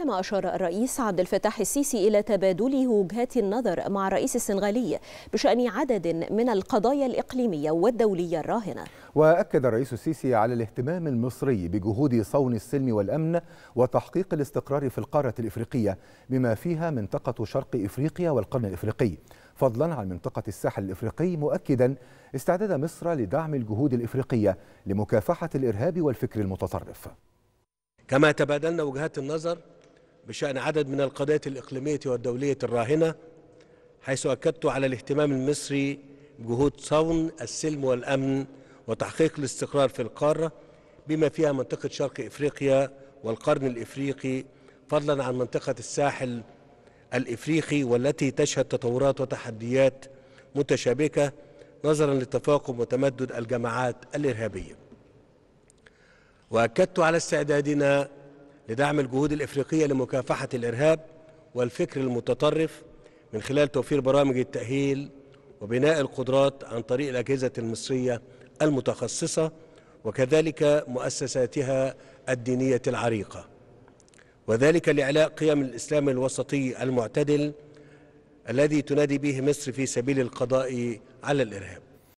كما أشار الرئيس عبد الفتاح السيسي إلى تبادل وجهات النظر مع الرئيس السنغالي بشأن عدد من القضايا الإقليمية والدولية الراهنة وأكد الرئيس السيسي على الاهتمام المصري بجهود صون السلم والأمن وتحقيق الاستقرار في القارة الإفريقية بما فيها منطقة شرق إفريقيا والقرن الإفريقي فضلا عن منطقة الساحل الإفريقي مؤكدا استعداد مصر لدعم الجهود الإفريقية لمكافحة الإرهاب والفكر المتطرف كما تبادلنا وجهات النظر بشأن عدد من القضايا الإقليمية والدولية الراهنة حيث أكدت على الاهتمام المصري بجهود صون السلم والأمن وتحقيق الاستقرار في القارة بما فيها منطقة شرق إفريقيا والقرن الإفريقي فضلا عن منطقة الساحل الإفريقي والتي تشهد تطورات وتحديات متشابكة نظرا لتفاقم وتمدد الجماعات الإرهابية وأكدت على استعدادنا لدعم الجهود الإفريقية لمكافحة الإرهاب والفكر المتطرف من خلال توفير برامج التأهيل وبناء القدرات عن طريق الأجهزة المصرية المتخصصة وكذلك مؤسساتها الدينية العريقة وذلك لإعلاء قيم الإسلام الوسطي المعتدل الذي تنادي به مصر في سبيل القضاء على الإرهاب